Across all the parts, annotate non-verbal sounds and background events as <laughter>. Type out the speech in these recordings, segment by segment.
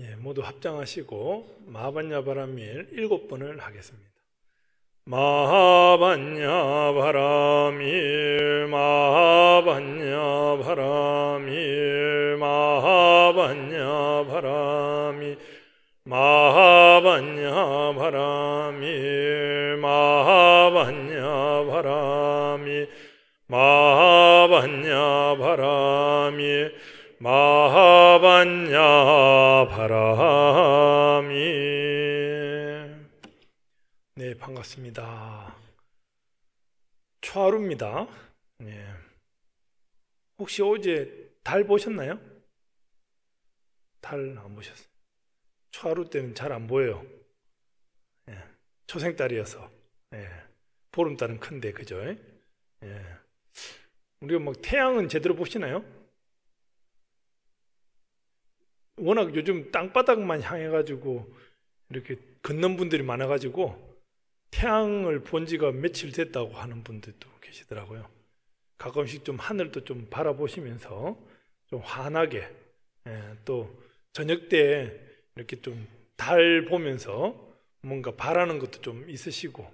예, 모두 합장하시고 마하반야 바람일 일곱 번을 하겠습니다. 마하반야 바람일 마하반야 바람일 마하반야 바람일 마하반야 바람일 마하반야 바람일 마하반야 바람일 마하반야 바라미 네 반갑습니다 초하루입니다 네. 혹시 어제 달 보셨나요? 달 안 보셨어요 초하루 때는 잘 안 보여요 네. 초생달이어서 네. 보름달은 큰데 그죠? 예. 우리가 막 뭐 태양은 제대로 보시나요? 워낙 요즘 땅바닥만 향해가지고 이렇게 걷는 분들이 많아가지고 태양을 본 지가 며칠 됐다고 하는 분들도 계시더라고요. 가끔씩 좀 하늘도 좀 바라보시면서 좀 환하게 예, 또 저녁 때 이렇게 좀 달 보면서 뭔가 바라는 것도 좀 있으시고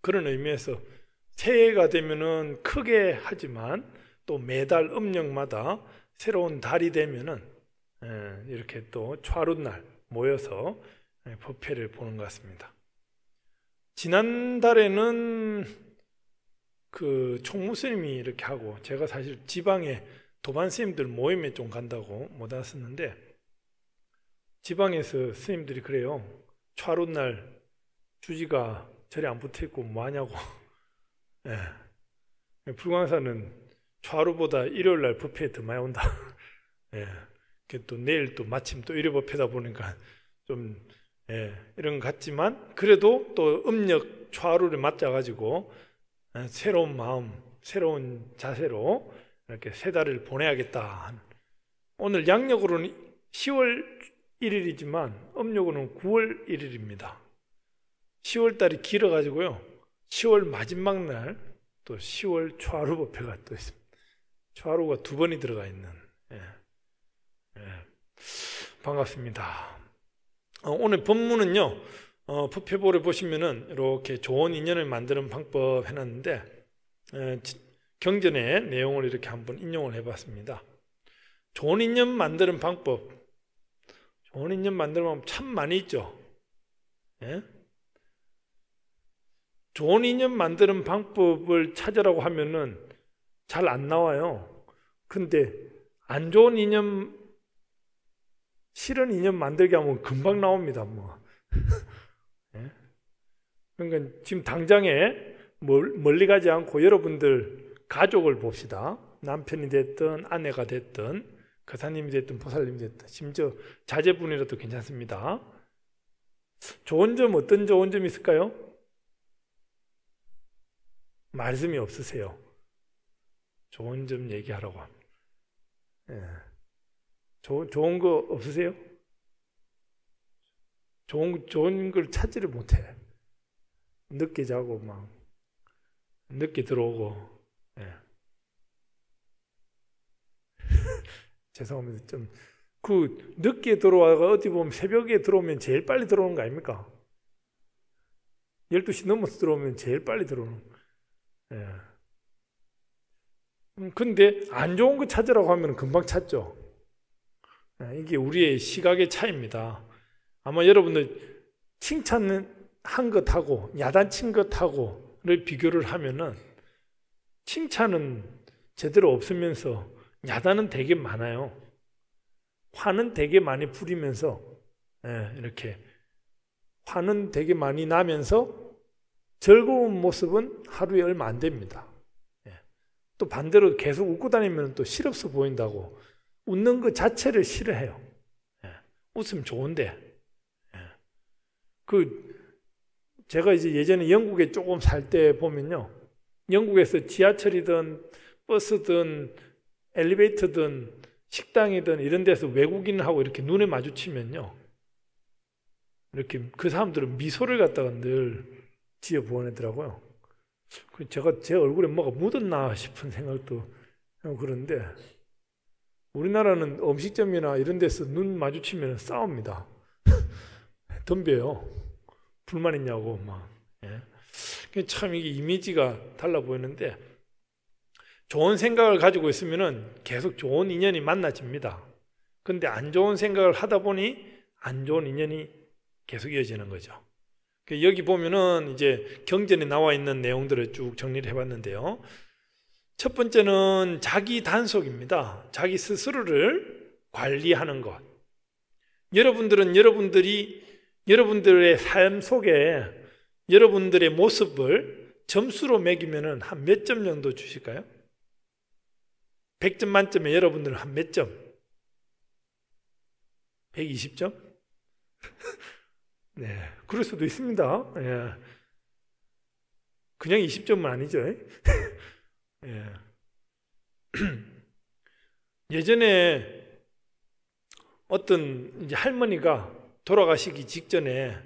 그런 의미에서 새해가 되면은 크게 하지만 또 매달 음력마다 새로운 달이 되면은 예, 이렇게 또좌룻날 모여서 법회를 예, 보는 것 같습니다. 지난달에는 그 총무스님이 이렇게 하고 제가 사실 지방에 도반 스님들 모임에 좀 간다고 못 왔었는데 지방에서 스님들이 그래요. 초룻날 주지가 절에 안 붙어있고 뭐하냐고 <laughs> 예. 불광사는 좌루보다 일요일날 부페에 더 많이 온다. <laughs> 예. 이렇게 또 내일 또 마침 또일요법해다 보니까 좀 예, 이런 것 같지만 그래도 또 음력 좌루를 맞자 가지고 예, 새로운 마음, 새로운 자세로 이렇게 세 달을 보내야겠다. 오늘 양력으로는 10월 1일이지만 음력으로는 9월 1일입니다. 10월 달이 길어 가지고요. 10월 마지막 날 또 10월 좌루 법회가 또 있습니다. 좌루가 두 번이 들어가 있는 예, 반갑습니다. 어, 오늘 본문은요, 어, 푸페볼에 보시면은 이렇게 좋은 인연을 만드는 방법 해놨는데 예, 경전의 내용을 이렇게 한번 인용을 해봤습니다. 좋은 인연 만드는 방법, 좋은 인연 만드는 방법 참 많이 있죠. 예? 좋은 인연 만드는 방법을 찾으라고 하면은 잘 안 나와요. 근데 안 좋은 인연 실은 인연 만들게 하면 금방 나옵니다. 뭐. <laughs> 예? 그러니까 지금 당장에 멀리 가지 않고 여러분들 가족을 봅시다. 남편이 됐든 아내가 됐든 거사님이 됐든 보살님이 됐든 심지어 자제분이라도 괜찮습니다. 좋은 점 어떤 좋은 점 있을까요? 말씀이 없으세요. 좋은 점 얘기하라고 합니다. 예. 조, 좋은 거 없으세요? 좋은, 좋은 걸 찾지를 못해. 늦게 자고, 막, 늦게 들어오고, 예. <laughs> 죄송합니다. 좀, 그, 늦게 들어와가 어디 보면 새벽에 들어오면 제일 빨리 들어오는 거 아닙니까? 12시 넘어서 들어오면 제일 빨리 들어오는 거. 예. 음, 근데 안 좋은 거 찾으라고 하면 금방 찾죠. 예, 이게 우리의 시각의 차이입니다. 아마 여러분들 칭찬한 것하고 야단친 것하고를 비교를 하면은 칭찬은 제대로 없으면서 야단은 되게 많아요. 화는 되게 많이 부리면서 예, 이렇게 화는 되게 많이 나면서 즐거운 모습은 하루에 얼마 안 됩니다. 예, 또 반대로 계속 웃고 다니면 또 실없어 보인다고 웃는 것 자체를 싫어해요. 예. 웃으면 좋은데. 예. 그, 제가 이제 예전에 영국에 조금 살 때 보면요. 영국에서 지하철이든 버스든 엘리베이터든 식당이든 이런 데서 외국인하고 이렇게 눈에 마주치면요. 이렇게 그 사람들은 미소를 갖다가 늘 지어 보내더라고요. 그 제가 제 얼굴에 뭐가 묻었나 싶은 생각도 그런데 우리나라는 음식점이나 이런 데서 눈 마주치면 싸웁니다. <laughs> 덤벼요. 불만 있냐고 막. 예. 참 이게 이미지가 달라 보이는데 좋은 생각을 가지고 있으면 계속 좋은 인연이 만나집니다. 그런데안 좋은 생각을 하다 보니 안 좋은 인연이 계속 이어지는 거죠. 그 여기 보면은 이제 경전에 나와 있는 내용들을 쭉 정리를 해봤는데요. 첫 번째는 자기 단속입니다. 자기 스스로를 관리하는 것. 여러분들은 여러분들이 여러분들의 삶 속에 여러분들의 모습을 점수로 매기면 한 몇 점 정도 주실까요? 100점 만점에 여러분들은 한 몇 점? 120점? <laughs> 네, 그럴 수도 있습니다. 예. 그냥 20점은 아니죠. 예. <clears throat> 예전에 어떤 이제 할머니가 돌아가시기 직전에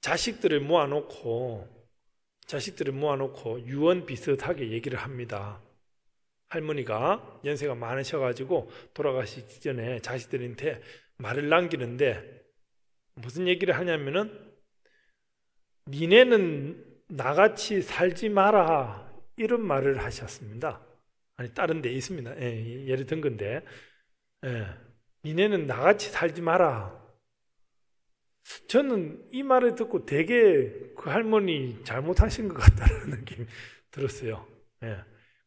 자식들을 모아놓고 자식들을 모아놓고 유언 비슷하게 얘기를 합니다. 할머니가 연세가 많으셔가지고 돌아가시기 전에 자식들한테 말을 남기는데 무슨 얘기를 하냐면은 니네는 나같이 살지 마라 이런 말을 하셨습니다. 아니 다른 데 있습니다. 예, 예를 든 건데 예, 니네는 나같이 살지 마라. 저는 이 말을 듣고 되게 그 할머니 잘못하신 것 같다는 <laughs> 느낌 들었어요. 예.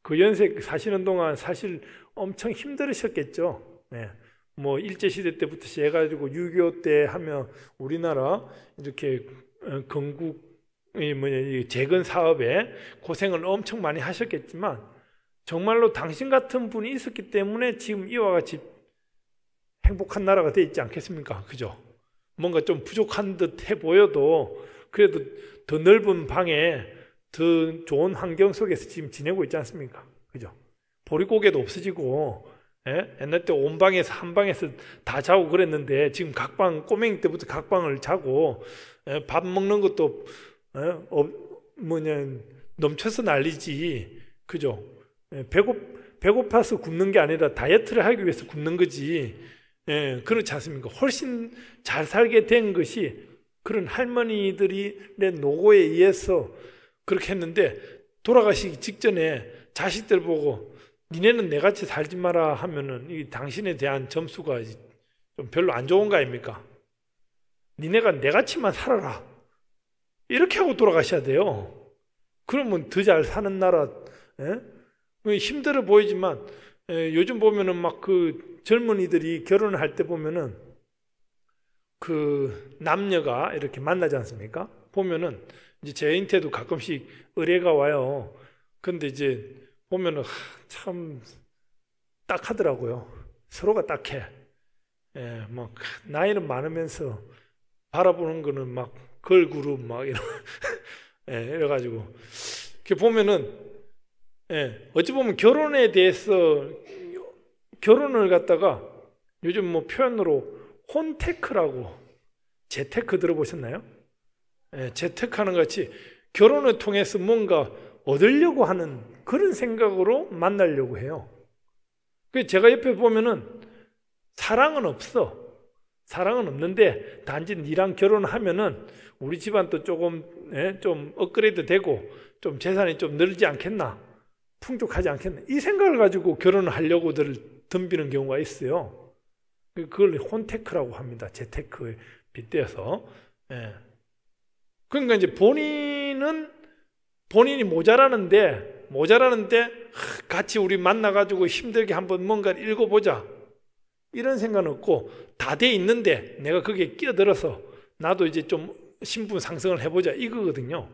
그 연세 사시는 동안 사실 엄청 힘들으셨겠죠. 예. 뭐 일제시대 때부터 시작해가지고 6.25때 하면 우리나라 이렇게 어, 건국 이 뭐냐 이 재건 사업에 고생을 엄청 많이 하셨겠지만 정말로 당신 같은 분이 있었기 때문에 지금 이와 같이 행복한 나라가 되어 있지 않겠습니까? 그죠? 뭔가 좀 부족한 듯해 보여도 그래도 더 넓은 방에 더 좋은 환경 속에서 지금 지내고 있지 않습니까? 그죠? 보릿고개도 없어지고 예? 옛날 때 온 방에서 한 방에서 다 자고 그랬는데 지금 각방 꼬맹이 때부터 각방을 자고 예? 밥 먹는 것도 어? 어, 뭐냐 넘쳐서 날리지 그죠? 예, 배고 배고파서 굶는 게 아니라 다이어트를 하기 위해서 굶는 거지. 예, 그렇지 않습니까? 훨씬 잘 살게 된 것이 그런 할머니들이 내 노고에 의해서 그렇게 했는데 돌아가시기 직전에 자식들 보고 니네는 내같이 살지 마라 하면은 이 당신에 대한 점수가 좀 별로 안 좋은 거 아닙니까? 니네가 내같이만 살아라. 이렇게 하고 돌아가셔야 돼요. 그러면 더 잘 사는 나라, 예? 뭐 힘들어 보이지만, 예, 요즘 보면은 막 그 젊은이들이 결혼할 때 보면은 그 남녀가 이렇게 만나지 않습니까? 보면은 이제 제인테도 가끔씩 의뢰가 와요. 근데 이제 보면은 참 딱하더라고요. 서로가 딱해. 예, 막 나이는 많으면서 바라보는 거는 막 걸그룹 막 이런 <laughs> 예, 이래가지고 이렇게 보면은 예, 어찌 보면 결혼에 대해서 결혼을 갖다가 요즘 뭐 표현으로 혼테크라고 재테크 들어보셨나요? 예, 재테크하는 같이 결혼을 통해서 뭔가 얻으려고 하는 그런 생각으로 만나려고 해요. 그 제가 옆에 보면은 사랑은 없어. 사랑은 없는데 단지 니랑 결혼하면은 우리 집안도 조금 예, 좀 업그레이드 되고 좀 재산이 좀 늘지 않겠나 풍족하지 않겠나 이 생각을 가지고 결혼을 하려고들 덤비는 경우가 있어요. 그걸 혼테크라고 합니다. 재테크에 빗대어서 예. 그러니까 이제 본인은 본인이 모자라는데 모자라는데 같이 우리 만나가지고 힘들게 한번 뭔가 읽어보자. 이런 생각은 없고 다 돼 있는데 내가 거기에 끼어들어서 나도 이제 좀 신분 상승을 해보자 이거거든요.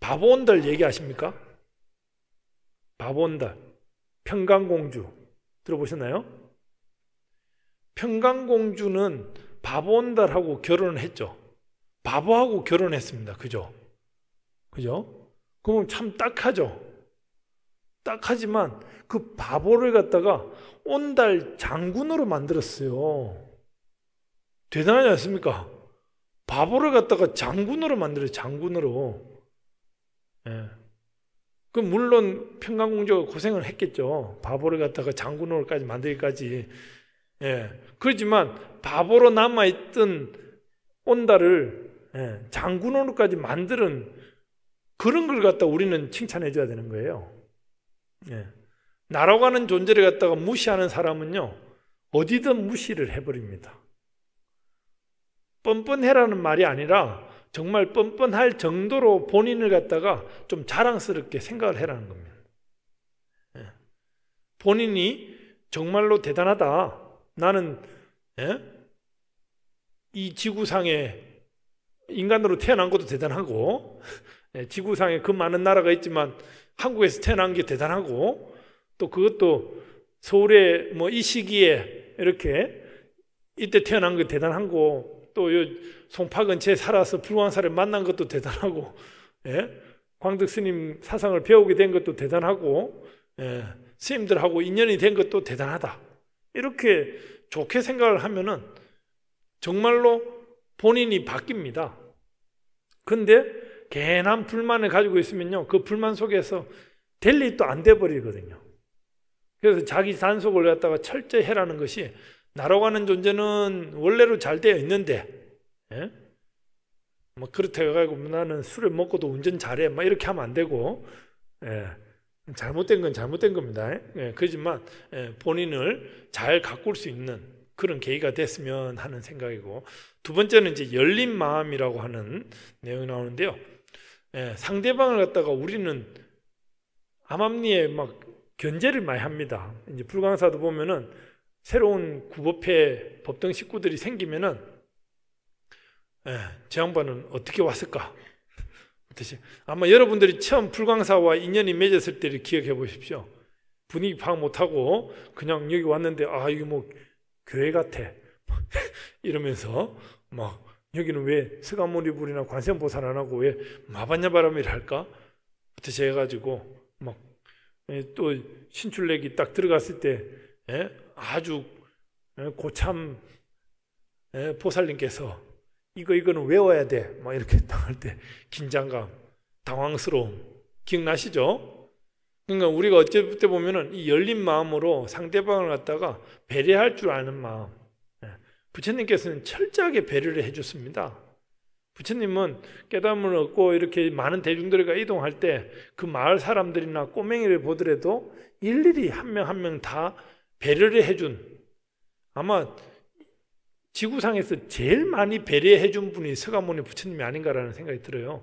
바본달 얘기하십니까? 바본달, 평강공주 들어보셨나요? 평강공주는 바본달하고 결혼을 했죠. 바보하고 결혼했습니다. 그죠? 그죠? 그럼 참 딱하죠. 딱 하지만 그 바보를 갖다가 온달 장군으로 만들었어요. 대단하지 않습니까? 바보를 갖다가 장군으로 만들어 장군으로. 예. 그 물론 평강공주가 고생을 했겠죠. 바보를 갖다가 장군으로까지 만들기까지. 예. 그렇지만 바보로 남아있던 온달을 예. 장군으로까지 만드는 그런 걸 갖다 우리는 칭찬해줘야 되는 거예요. 예. 나라고 하는 존재를 갖다가 무시하는 사람은요, 어디든 무시를 해버립니다. 뻔뻔해라는 말이 아니라 정말 뻔뻔할 정도로 본인을 갖다가 좀 자랑스럽게 생각을 해라는 겁니다. 예. 본인이 정말로 대단하다. 나는 예? 이 지구상에 인간으로 태어난 것도 대단하고 예, 지구상에 그 많은 나라가 있지만 한국에서 태어난 게 대단하고 또 그것도 서울에 뭐 이 시기에 이렇게 이때 태어난 게 대단하고 또 송파 근처에 살아서 불광사를 만난 것도 대단하고 예? 광덕 스님 사상을 배우게 된 것도 대단하고 예? 스님들하고 인연이 된 것도 대단하다 이렇게 좋게 생각을 하면은 정말로 본인이 바뀝니다. 근데 괜한 불만을 가지고 있으면요. 그 불만 속에서 될 일도 안 돼버리거든요. 그래서 자기 산속을 갖다가 철저히 해라는 것이 나라고 하는 존재는 원래로 잘 되어 있는데 예? 뭐 그렇다고 해가 나는 술을 먹고도 운전 잘해 막 이렇게 하면 안 되고 예. 잘못된 건 잘못된 겁니다. 예. 그렇지만 예, 본인을 잘 가꿀 수 있는 그런 계기가 됐으면 하는 생각이고 두 번째는 이제 열린 마음이라고 하는 내용이 나오는데요. 예, 상대방을 갖다가 우리는 암암리에 막 견제를 많이 합니다. 이제 불광사도 보면은 새로운 구법회 법등 식구들이 생기면은 예, 저 양반은 어떻게 왔을까? 어떠시? 아마 여러분들이 처음 불광사와 인연이 맺었을 때를 기억해 보십시오. 분위기 파악 못하고 그냥 여기 왔는데 아 이거 뭐 교회 같아 <laughs> 이러면서 막 여기는 왜 스가모니불이나 관세음보살 안 하고 왜 마반야바람이라 할까? 부터 해가지고 막또 예, 신출내기 딱 들어갔을 때 예, 아주 예, 고참 보살님께서 이거 이거는 외워야 돼. 막 이렇게 <laughs> 당할 때 긴장감, 당황스러움 기억나시죠? 그러니까 우리가 어째 때 보면은 이 열린 마음으로 상대방을 갖다가 배려할 줄 아는 마음 부처님께서는 철저하게 배려를 해줬습니다. 부처님은 깨달음을 얻고 이렇게 많은 대중들과 이동할 때 그 마을 사람들이나 꼬맹이를 보더라도 일일이 한 명 한 명 다 배려를 해 준 아마 지구상에서 제일 많이 배려해준 분이 서가모니 부처님이 아닌가라는 생각이 들어요.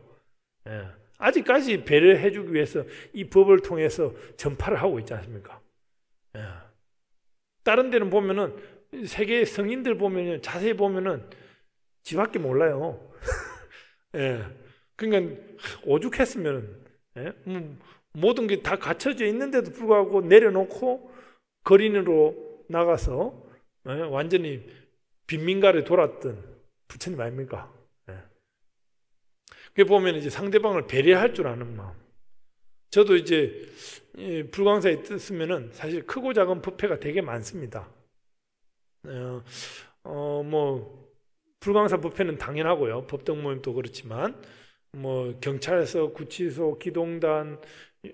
예. 아직까지 배려해주기 위해서 이 법을 통해서 전파를 하고 있지 않습니까? 예. 다른 데는 보면은 세계 성인들 보면 자세히 보면은 지밖에 몰라요. <laughs> 예. 그러니까 오죽했으면 예? 뭐, 모든 게 다 갖춰져 있는데도 불구하고 내려놓고 거린으로 나가서 예? 완전히 빈민가를 돌았던 부처님 아닙니까? 예. 그게 보면 이제 상대방을 배려할 줄 아는 마음. 저도 이제 불광사에 있으면 사실 크고 작은 부패가 되게 많습니다. 네, 어, 뭐 불광사 법회는 당연하고요. 법정 모임도 그렇지만 뭐 경찰서, 구치소, 기동단,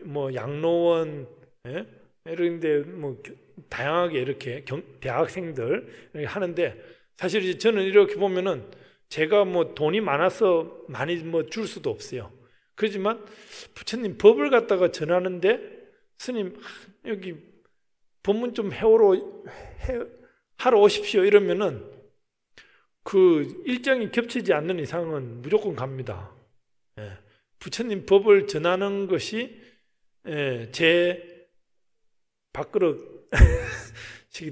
뭐 양로원 예? 이런데 뭐 다양하게 이렇게 경, 대학생들 이렇게 하는데 사실 이제 저는 이렇게 보면은 제가 뭐 돈이 많아서 많이 뭐 줄 수도 없어요. 그렇지만 부처님 법을 갖다가 전하는데 스님 여기 법문 좀 해오러 해, 하러 오십시오 이러면은 그 일정이 겹치지 않는 이상은 무조건 갑니다. 예. 부처님 법을 전하는 것이 예, 제 밥그릇이기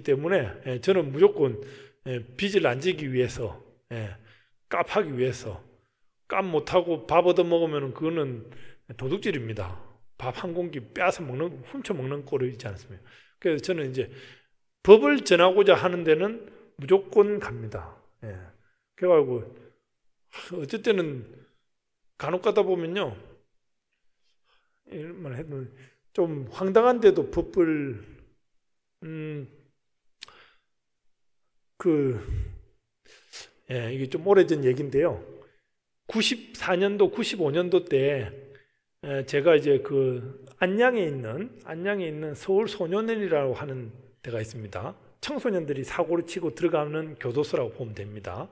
때문에 예, 저는 무조건 예, 빚을 안 지기 위해서 깝하기 예, 위해서 깝 못하고 밥 얻어 먹으면 그거는 도둑질입니다. 밥 한 공기 빼앗아 먹는 훔쳐 먹는 꼴이지 않습니까? 그래서 저는 이제 법을 전하고자 하는 데는 무조건 갑니다. 예. 그래가지고 어쨌 때 간혹 가다 보면요. 이말 해도 좀 황당한데도 법을 음그 예, 이게 좀 오래전 얘긴데요. 94년도 95년도 때 제가 이제 그 안양에 있는 안양에 있는 서울 소년원이라고 하는 때가 있습니다. 청소년들이 사고를 치고 들어가는 교도소라고 보면 됩니다.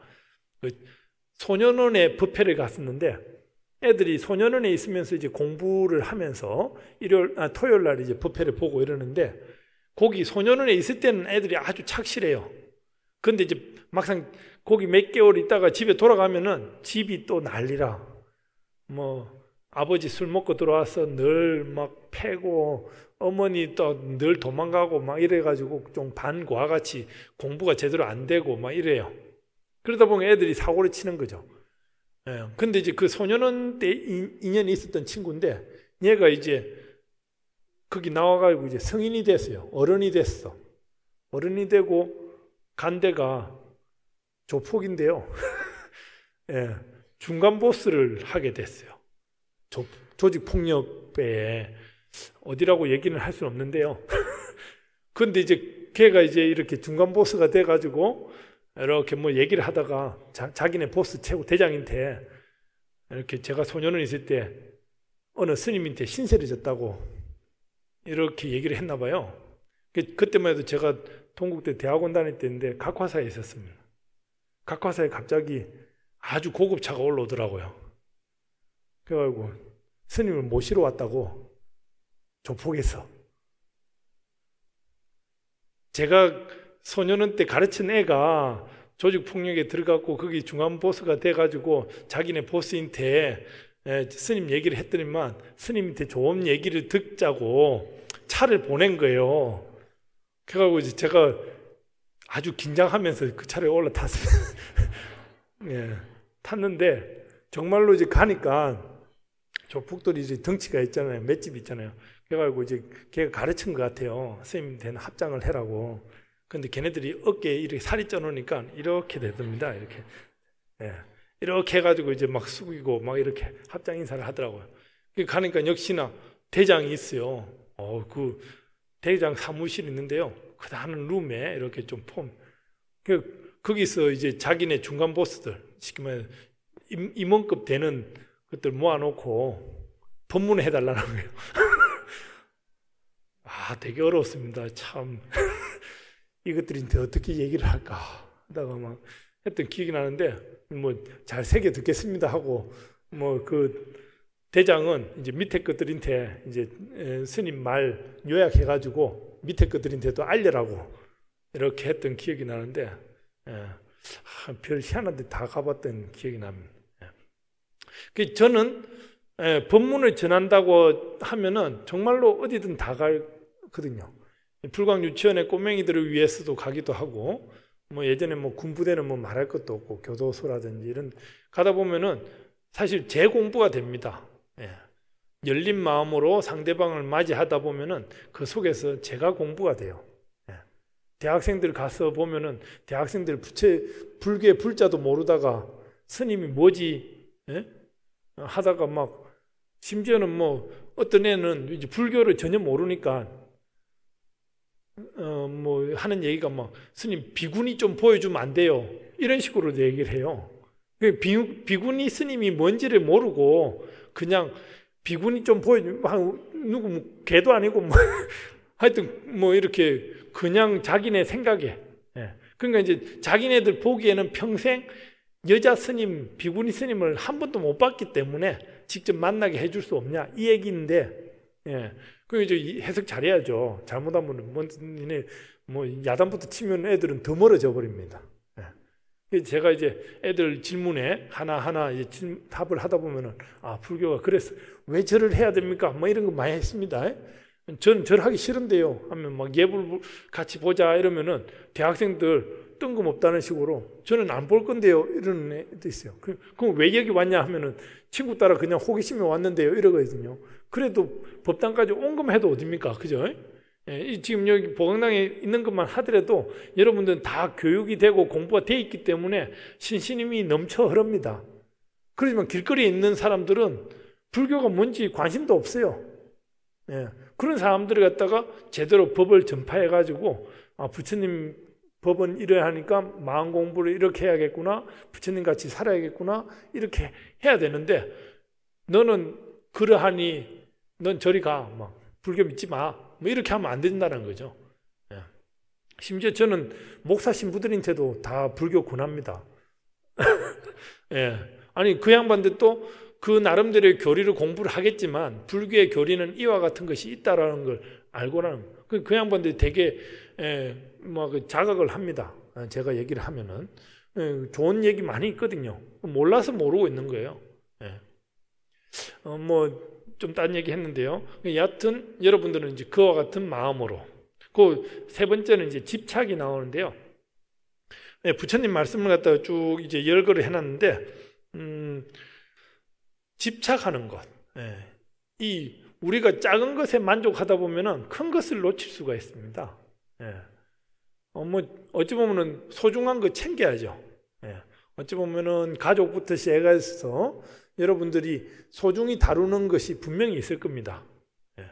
그 소년원에 부페를 갔었는데 애들이 소년원에 있으면서 이제 공부를 하면서 일요일 아, 토요일 날 이제 부페를 보고 이러는데 거기 소년원에 있을 때는 애들이 아주 착실해요. 근데 이제 막상 거기 몇 개월 있다가 집에 돌아가면은 집이 또 난리라. 뭐 아버지 술 먹고 들어와서 늘 막 패고 어머니 또 늘 도망가고 막 이래가지고 좀 반과같이 공부가 제대로 안 되고 막 이래요. 그러다 보면 애들이 사고를 치는 거죠. 예. 근데 이제 그 소년원 때 인연이 있었던 친구인데 얘가 이제 거기 나와가지고 이제 성인이 됐어요. 어른이 됐어. 어른이 되고 간 데가 조폭인데요. <laughs> 예. 중간 보스를 하게 됐어요. 조, 조직폭력배에 어디라고 얘기는 할 수는 없는데요. 근데 <laughs> 이제 걔가 이제 이렇게 중간 보스가 돼가지고 이렇게 뭐 얘기를 하다가 자, 기네 보스 최고 대장인테 이렇게 제가 소년을 있을 때 어느 스님한테 신세를 졌다고 이렇게 얘기를 했나 봐요. 그, 그때만 해도 제가 동국대 대학원 다닐 때인데 각화사에 있었습니다. 각화사에 갑자기 아주 고급차가 올라오더라고요. 그래가지고 스님을 모시러 왔다고 조폭에서. 제가 소년원 때 가르친 애가 조직폭력에 들어갔고 거기 중간보스가 돼가지고 자기네 보스인테 스님 얘기를 했더니만 스님한테 좋은 얘기를 듣자고 차를 보낸 거예요. 그래가지고 이제 제가 아주 긴장하면서 그 차를 올라탔어요. <laughs> 예, 탔는데 정말로 이제 가니까 조폭들이 이제 덩치가 있잖아요. 맷집 있잖아요. 그래가지고 이제 걔가 가르친 것 같아요. 선생님 된 합장을 해라고. 근데 걔네들이 어깨에 이렇게 살이 쪄놓으니까 이렇게 되답니다. 이렇게. 예. 이렇게 해가지고 이제 막 숙이고 막 이렇게 합장 인사를 하더라고요. 그 가니까 역시나 대장이 있어요. 어, 그 대장 사무실 이 있는데요. 그 다음 룸에 이렇게 좀 폼. 그, 거기서 이제 자기네 중간 보스들, 쉽게 말 임원급 되는 것들 모아놓고 법문해 달라는 거예요. <laughs> 아, 되게 어려웠습니다. 참. <laughs> 이것들인데 어떻게 얘기를 할까 하다가 막 했던 기억이 나는데, 뭐, 잘 새겨 듣겠습니다 하고, 뭐, 그, 대장은 이제 밑에 것들한테 이제 스님 말 요약해가지고 밑에 것들한테도 알려라고 이렇게 했던 기억이 나는데, 예. 아, 별 희한한 데다 가봤던 기억이 납니다. 예. 그 저는 법문을 전한다고 하면은 정말로 어디든 다갈 많거든요. 불광 유치원에 꼬맹이들을 위해서도 가기도 하고 뭐 예전에 뭐 군부대는 뭐 말할 것도 없고 교도소라든지 이런 가다 보면은 사실 재공부가 됩니다. 예. 열린 마음으로 상대방을 맞이하다 보면은 그 속에서 제가 공부가 돼요. 예. 대학생들 가서 보면은 대학생들 부채 불교 불자도 모르다가 스님이 뭐지 예? 하다가 막 심지어는 뭐 어떤 애는 이제 불교를 전혀 모르니까 어, 뭐 하는 얘기가 뭐 스님 비구니좀 보여주면 안 돼요 이런 식으로 얘기를 해요. 그비구니 스님이 뭔지를 모르고 그냥 비구니좀 보여주면 누구 뭐 개도 아니고 뭐 <laughs> 하여튼 뭐 이렇게 그냥 자기네 생각에 예. 그러니까 이제 자기네들 보기에는 평생 여자 스님 비구니 스님을 한 번도 못 봤기 때문에 직접 만나게 해줄 수 없냐 이 얘기인데 예. 그 이제 해석 잘해야죠. 잘못하면 뭔지네 뭐 야단부터 치면 애들은 더 멀어져 버립니다. 예. 제가 이제 애들 질문에 하나하나 답을 하다 보면은, 아, 불교가 그래서, 왜 절을 해야 됩니까? 뭐 이런 거 많이 했습니다. 예. 전 절하기 싫은데요. 하면 막 예불 같이 보자 이러면은 대학생들 뜬금없다는 식으로 저는 안 볼 건데요. 이런 애도 있어요. 그, 그럼 왜 여기 왔냐 하면은 친구 따라 그냥 호기심에 왔는데요. 이러거든요. 그래도 법당까지 온금 해도 어딥니까? 그죠? 예, 지금 여기 보강당에 있는 것만 하더라도 여러분들은 다 교육이 되고 공부가 돼 있기 때문에 신신임이 넘쳐 흐릅니다. 그렇지만 길거리에 있는 사람들은 불교가 뭔지 관심도 없어요. 예, 그런 사람들을 갖다가 제대로 법을 전파해가지고 아, 부처님 법은 이래야 하니까 마음 공부를 이렇게 해야겠구나 부처님 같이 살아야겠구나 이렇게 해야 되는데 너는 그러하니 넌 저리 가. 막 뭐, 불교 믿지 마. 뭐 이렇게 하면 안 된다는 거죠. 예. 심지어 저는 목사 신부들한테도 다 불교 권합니다 <laughs> 예. 아니 그 양반들 또 그 나름대로의 교리를 공부를 하겠지만 불교의 교리는 이와 같은 것이 있다라는 걸 알고라는 그, 그 양반들이 되게 예, 막 뭐 그 자각을 합니다. 아, 제가 얘기를 하면은 예, 좋은 얘기 많이 있거든요. 몰라서 모르고 있는 거예요. 예. 어, 뭐 좀딴 얘기 했는데요. 여하튼 여러분들은 이제 그와 같은 마음으로 그 세 번째는 이제 집착이 나오는데요. 네, 부처님 말씀을 갖다가 쭉 이제 열거를 해놨는데 음, 집착하는 것, 네. 이 우리가 작은 것에 만족하다 보면은 큰 것을 놓칠 수가 있습니다. 네. 어, 뭐 어찌 보면은 소중한 거 챙겨야죠. 어찌 보면은 가족부터 시작해서 여러분들이 소중히 다루는 것이 분명히 있을 겁니다. 예.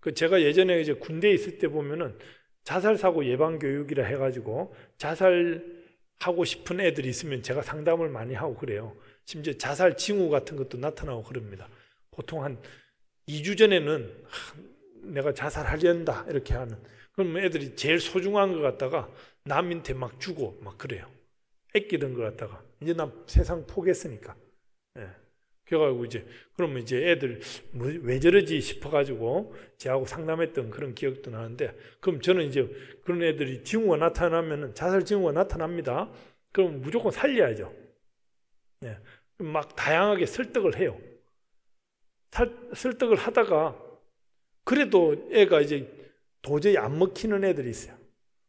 그 제가 예전에 이제 군대에 있을 때 보면은 자살 사고 예방 교육이라 해가지고 자살 하고 싶은 애들이 있으면 제가 상담을 많이 하고 그래요. 심지어 자살 징후 같은 것도 나타나고 그럽니다. 보통 한 2주 전에는 내가 자살하려한다 이렇게 하는 그러면 애들이 제일 소중한 것 같다가 남한테 막 주고 막 그래요. 애끼던 것 같다가 이제 난 세상 포기했으니까. 예. 그래가지고 이제 그러면 이제 애들 뭐, 왜 저러지 싶어가지고 제하고 상담했던 그런 기억도 나는데 그럼 저는 이제 그런 애들이 징후가 나타나면 자살 징후가 나타납니다. 그럼 무조건 살려야죠. 네. 막 다양하게 설득을 해요. 설득을 하다가 그래도 애가 이제 도저히 안 먹히는 애들이 있어요.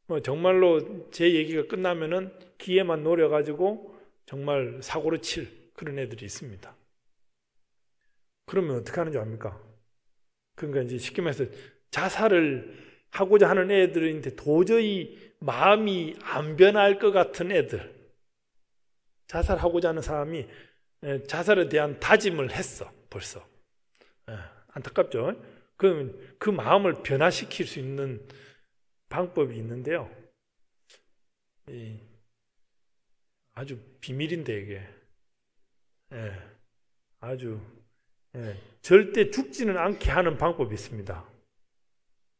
뭐 정말로 제 얘기가 끝나면은 기회만 노려가지고 정말 사고를 칠 그런 애들이 있습니다. 그러면 어떻게 하는지 압니까? 그러니까 이제 쉽게 말해서 자살을 하고자 하는 애들인데 도저히 마음이 안 변할 것 같은 애들. 자살하고자 하는 사람이 예, 자살에 대한 다짐을 했어, 벌써. 예, 안타깝죠? 그럼 그 마음을 변화시킬 수 있는 방법이 있는데요. 아주 비밀인데, 이게. 예, 아주 네. 절대 죽지는 않게 하는 방법이 있습니다.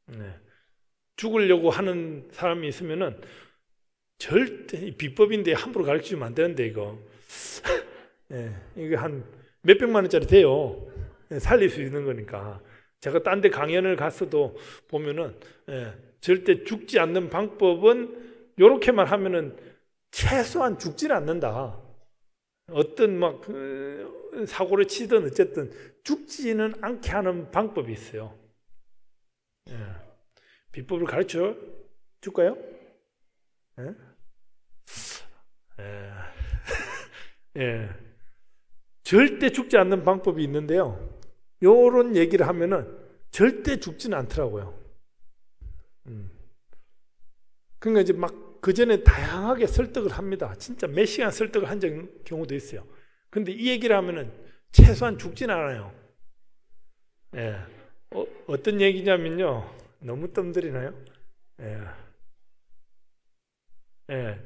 네. 죽으려고 하는 사람이 있으면은 절대 비법인데 함부로 가르쳐 면안 되는데 이거 <laughs> 네. 이게 한 몇백만 원짜리 돼요. 네, 살릴 수 있는 거니까 제가 딴 데 강연을 갔어도 보면은 네, 절대 죽지 않는 방법은 이렇게만 하면은 최소한 죽지는 않는다. 어떤 막 그, 사고를 치든 어쨌든 죽지는 않게 하는 방법이 있어요. 예. 비법을 가르쳐 줄까요? 예? 예. <laughs> 예. 절대 죽지 않는 방법이 있는데요. 요런 얘기를 하면은 절대 죽지는 않더라고요. 음. 그러니까 이제 막 그전에 다양하게 설득을 합니다. 진짜 몇 시간 설득을 한 경우도 있어요. 근데 이 얘기를 하면은 최소한 죽진 않아요. 예. 어, 떤 얘기냐면요. 너무 뜸들이나요? 예. 예.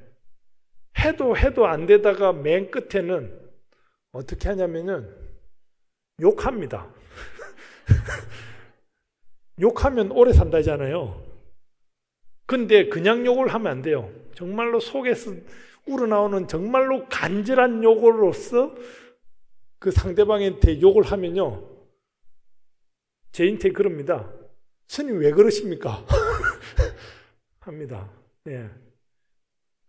해도 해도 안 되다가 맨 끝에는 어떻게 하냐면은 욕합니다. <laughs> 욕하면 오래 산다잖아요. 근데 그냥 욕을 하면 안 돼요. 정말로 속에서 우러나오는 정말로 간절한 욕으로서 그 상대방한테 욕을 하면요. 제인테 그럽니다. 스님 왜 그러십니까? <laughs> 합니다. 예.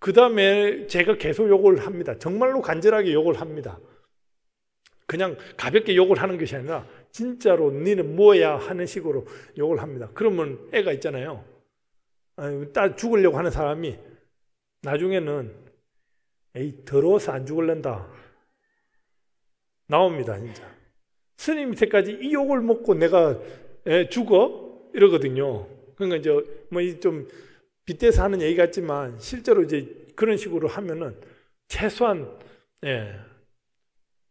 그 다음에 제가 계속 욕을 합니다. 정말로 간절하게 욕을 합니다. 그냥 가볍게 욕을 하는 것이 아니라 진짜로 니는 뭐야 하는 식으로 욕을 합니다. 그러면 애가 있잖아요. 따 죽으려고 하는 사람이 나중에는 에이 더러워서 안 죽을란다 나옵니다 진짜 스님 밑에까지 이 욕을 먹고 내가 에, 죽어 이러거든요. 그러니까 이제 뭐좀 빗대서 하는 얘기 같지만 실제로 이제 그런 식으로 하면은 최소한 예,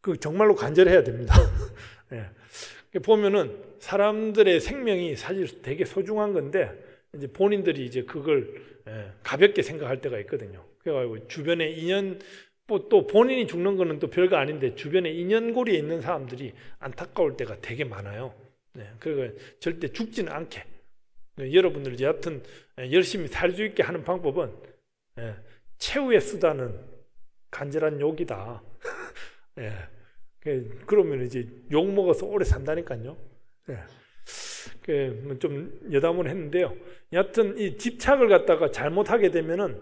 그 정말로 간절해야 됩니다. <laughs> 예. 보면은 사람들의 생명이 사실 되게 소중한 건데 이제 본인들이 이제 그걸 예, 가볍게 생각할 때가 있거든요. 그래가지고 주변에 인연 뭐 또 본인이 죽는 거는 또 별거 아닌데 주변에 인연고리에 있는 사람들이 안타까울 때가 되게 많아요. 네, 그러니까 절대 죽지는 않게 네, 여러분들 여하튼 예, 열심히 살 수 있게 하는 방법은 네, 최후의 수단은 간절한 욕이다. <laughs> 그, 그러면 이제 욕 먹어서 오래 산다니까요. 예, 좀 여담을 했는데요. 여하튼 이 집착을 갖다가 잘못하게 되면은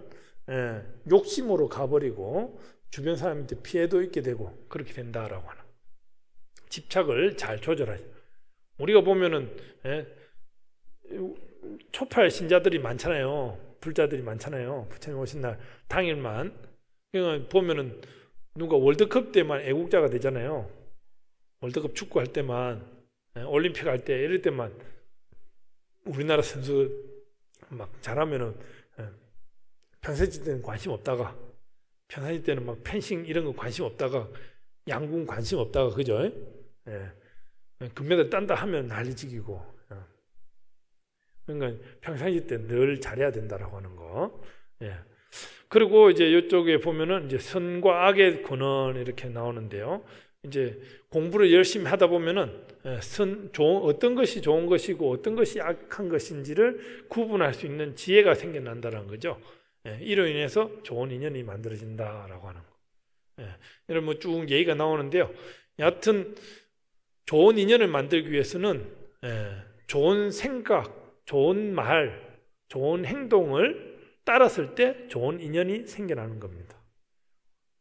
예, 욕심으로 가버리고 주변 사람한테 피해도 있게 되고 그렇게 된다라고 하는 집착을 잘 조절하죠. 우리가 보면은 예, 초팔 신자들이 많잖아요. 불자들이 많잖아요. 부처님 오신 날 당일만 그러니까 보면은 누가 월드컵 때만 애국자가 되잖아요. 월드컵 축구할 때만 예, 올림픽 할 때 이럴 때만 우리나라 선수 막 잘하면은 예, 평상시 때는 관심 없다가 평상시 때는 막 펜싱 이런 거 관심 없다가 양궁 관심 없다가 그죠? 예. 금메달 딴다 하면 난리지기고 예. 그러니까 평상시 때 늘 잘해야 된다라고 하는 거. 예. 그리고 이제 이쪽에 보면은 이제 선과 악의 근원 이렇게 나오는데요. 이제 공부를 열심히 하다 보면은 선 예, 좋은 어떤 것이 좋은 것이고 어떤 것이 악한 것인지를 구분할 수 있는 지혜가 생겨난다는 거죠. 예, 이로 인해서 좋은 인연이 만들어진다라고 하는 거. 예, 이런 뭐 쭉 얘기가 나오는데요. 여하튼 좋은 인연을 만들기 위해서는 좋은 생각, 좋은 말, 좋은 행동을 따랐을 때 좋은 인연이 생겨나는 겁니다.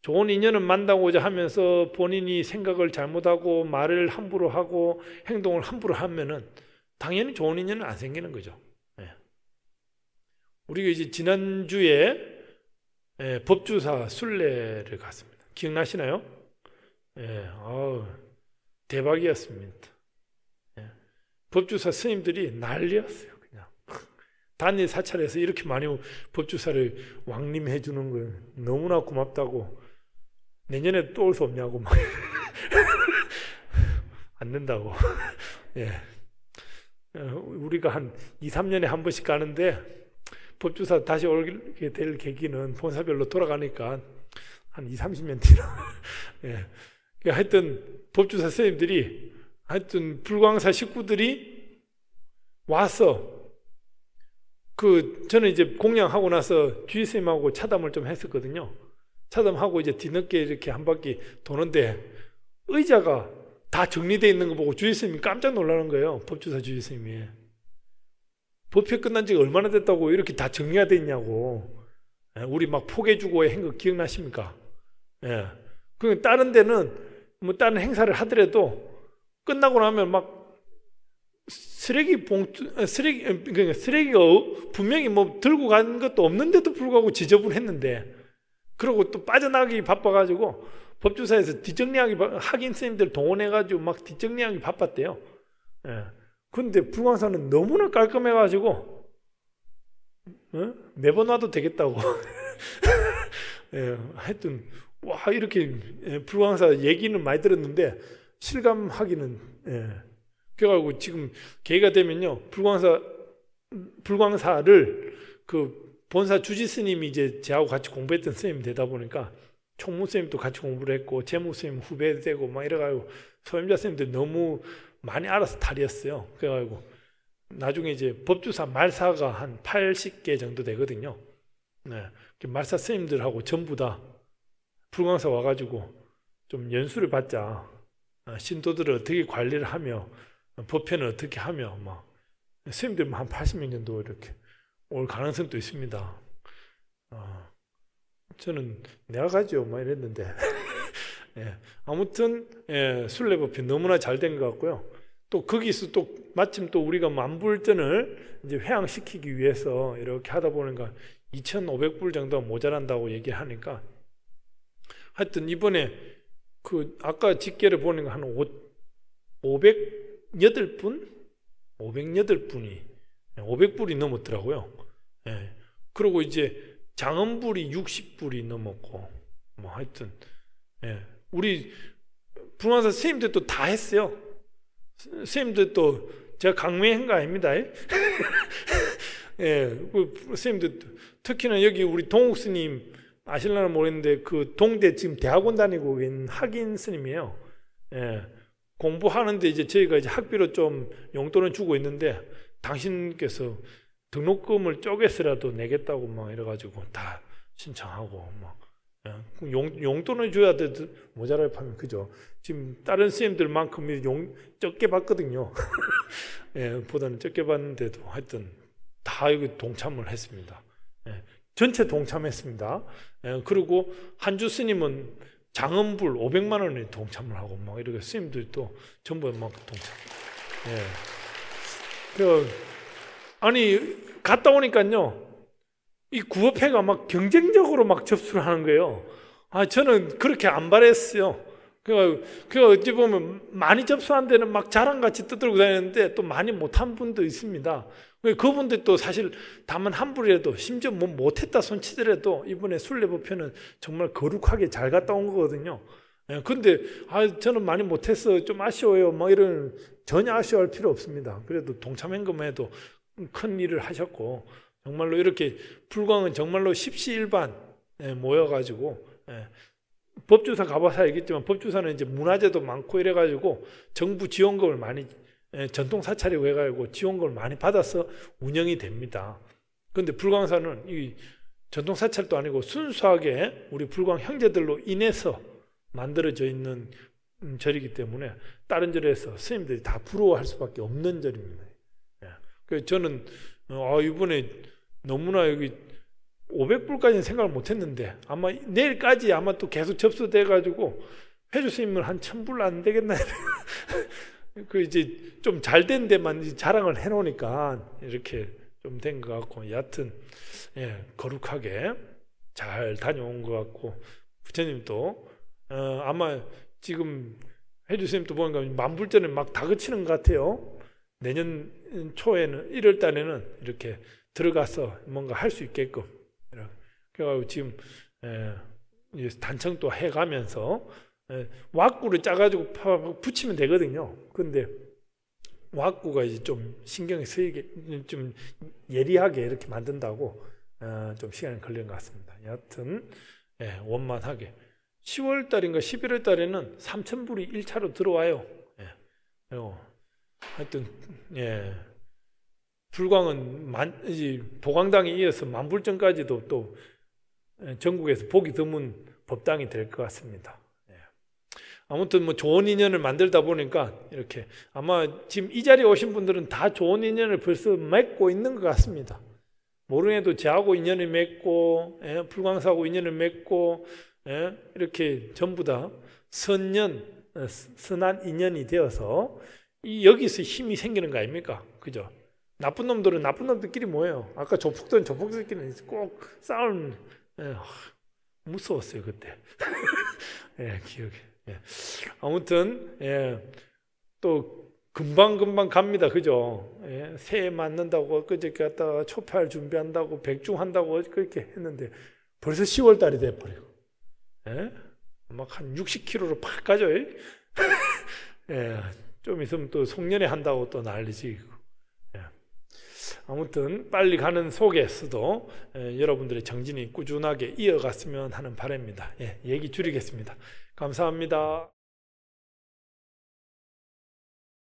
좋은 인연을 만나고자 하면서 본인이 생각을 잘못하고 말을 함부로 하고 행동을 함부로 하면은 당연히 좋은 인연은 안 생기는 거죠. 예. 우리가 이제 지난주에 예, 법주사 순례를 갔습니다. 기억나시나요? 예, 아우, 대박이었습니다. 예. 법주사 스님들이 난리였어요. 그냥 <laughs> 단일 사찰에서 이렇게 많이 법주사를 왕림해 주는 걸 너무나 고맙다고 내년에 또 올 수 없냐고 막안 <laughs> 된다고. <laughs> 예. 어, 우리가 한 2, 3년에 한 번씩 가는데 법주사 다시 올게될 계기는 본사별로 돌아가니까 한 2, 30년 뒤라. 예. 그 하여튼 법주사 선생님들이 하여튼 불광사 식구들이 와서 그 저는 이제 공양하고 나서 주지스님하고 차담을 좀 했었거든요. 차담하고 이제 뒤늦게 이렇게 한 바퀴 도는데 의자가 다 정리되어 있는 거 보고 주지스님이 깜짝 놀라는 거예요. 법주사 주지스님이. 법회 끝난 지가 얼마나 됐다고 이렇게 다 정리가 됐냐고. 예, 우리 막 포개주고 한 거 기억나십니까? 예. 그 다른 데는 뭐 다른 행사를 하더라도 끝나고 나면 막 쓰레기 봉투 아, 쓰레기 음, 그러니까 쓰레기가 어, 분명히 뭐 들고 간 것도 없는데도 불구하고 지저분했는데 그리고 또 빠져나가기 바빠가지고 법조사에서 뒷정리하기 학인 선생님들 동원해가지고 막 뒷정리하기 바빴대요. 예. 근데 불광사는 너무나 깔끔해가지고 예? 매번 와도 되겠다고. <laughs> 예, 하여튼 와 이렇게 불광사 예, 얘기는 많이 들었는데 실감하기는 예. 그래가지고 지금 계기가 되면요 불광사 불광사를 음, 그 본사 주지 스님이 이제 저하고 같이 공부했던 선생님이 되다 보니까 총무 선생님도 같이 공부를 했고 재무 선생님 후배 되고 막 이래가지고 소임자 생님들 너무 많이 알아서 탈이었어요. 그래가지고 나중에 이제 법주사 말사가 한 80개 정도 되거든요. 네. 말사 선생님들하고 전부 다 불광사 와가지고 좀 연수를 받자. 아, 신도들을 어떻게 관리를 하며 법회는 어떻게 하며 막선생님들한 80명 정도 이렇게 올 가능성도 있습니다. 어, 저는 내가 가죠. 막 이랬는데. <laughs> 예, 아무튼 예, 순례법이 너무나 잘 된 것 같고요. 또 거기서 또 마침 또 우리가 만불전을 이제 회항시키기 위해서 이렇게 하다 보니까 2,500불 정도 모자란다고 얘기하니까 하여튼 이번에 그 아까 집계를 보니까 한 508분? 508분이 500불이 넘었더라고요. 예. 그리고 이제 장음불이 60불이 넘었고 뭐 하여튼 예. 우리 부흥사 선생님들도 다 했어요. 선생님들도 제가 강매한 거 아닙니다. 예. <laughs> 예. 그 선생님들 특히나 여기 우리 동욱 스님 아실라나 모르겠는데 그 동대 지금 대학원 다니고 있는 학인 스님이에요. 예. 공부하는데 이제 저희가 이제 학비로 좀 용돈을 주고 있는데 당신께서 등록금을 쪼개서라도 내겠다고 막 뭐 이래가지고 다 신청하고 막 뭐, 예. 용, 용돈을 줘야 돼 모자라게 면 그죠? 지금 다른 선생님들만큼 용 적게 받거든요. <laughs> 예, 보다는 적게 받는데도 하여튼 다 여기 동참을 했습니다. 예, 전체 동참했습니다. 예, 그리고 한주 스님은 장음불 500만 원에 동참을 하고 막 뭐 이렇게 스님들도 전부 막 동참. 예. 그 아니 갔다 오니까요. 이 구업회가 막 경쟁적으로 막 접수를 하는 거예요. 아 저는 그렇게 안 바랬어요. 그, 그 어찌 보면 많이 접수한 데는 막 자랑같이 떠들고 다니는데 또 많이 못한 분도 있습니다. 그분들 또 사실 다만 함부로라도 심지어 뭐 못했다 손치더라도 이번에 순례법표는 정말 거룩하게 잘 갔다 온 거거든요. 예, 근데 아 저는 많이 못해서 좀 아쉬워요. 막 뭐 이런 전혀 아쉬워할 필요 없습니다. 그래도 동참 행금해도 큰 일을 하셨고 정말로 이렇게 불광은 정말로 십시일반 예, 모여가지고 예, 법주사 가봐서 알겠지만 법주사는 이제 문화재도 많고 이래가지고 정부 지원금을 많이 예, 전통 사찰이고 해가지고 지원금을 많이 받아서 운영이 됩니다. 그런데 불광사는 이 전통 사찰도 아니고 순수하게 우리 불광 형제들로 인해서 만들어져 있는 음, 절이기 때문에 다른 절에서 스님들이 다 부러워할 수밖에 없는 절입니다. 그 저는 어, 아 이번에 너무나 여기 500불까지는 생각을 못했는데 아마 내일까지 아마 또 계속 접수돼 가지고 회주스님은 한 1000불 안 되겠나 <laughs> 그 이제 좀 잘된 데만 자랑을 해 놓으니까 이렇게 좀 된 것 같고 여하튼 예, 거룩하게 잘 다녀온 것 같고 부처님도 어, 아마 지금 해주스님도 보니까 만불전에 막 다그치는 것 같아요. 내년 초에는 1월 달에는 이렇게 들어가서 뭔가 할 수 있게끔 그래가지고 지금 단청도 해가면서 에, 왁구를 짜가지고 붙이면 되거든요. 근데 왁구가 이제 좀 신경이 쓰이게 좀 예리하게 이렇게 만든다고 아, 좀 시간이 걸린 것 같습니다. 여하튼 예, 원만하게 10월 달인가 11월 달에는 3천불이 1차로 들어와요. 예. 그리고 하여튼 예. 불광은 만, 이제 보광당에 이어서 만불전까지도또 예, 전국에서 보기 드문 법당이 될 것 같습니다. 예. 아무튼 뭐 좋은 인연을 만들다 보니까 이렇게 아마 지금 이 자리에 오신 분들은 다 좋은 인연을 벌써 맺고 있는 것 같습니다. 모르해도 제하고 인연을 맺고 예, 불광사하고 인연을 맺고 예, 이렇게 전부 다 선연 어, 선한 인연이 되어서 여기서 힘이 생기는 거 아닙니까? 그죠? 나쁜 놈들은 나쁜 놈들끼리 뭐예요? 아까 조폭들은 조폭들끼리 꼭싸운 예, 무서웠어요 그때. <laughs> 예, 기억에. 예. 아무튼 예, 또 금방 금방 갑니다, 그죠? 예, 새해 맞는다고 그저께 갔다가 초팔 준비한다고 백중한다고 그렇게 했는데 벌써 10월 달이 돼 버려. 예? 막 한 60kg로 팍 가죠. <laughs> 예. 좀 있으면 또 송년회 한다고 또 난리지. 예. 아무튼 빨리 가는 속에서도 예, 여러분들의 정진이 꾸준하게 이어갔으면 하는 바람입니다. 예, 얘기 줄이겠습니다. 감사합니다.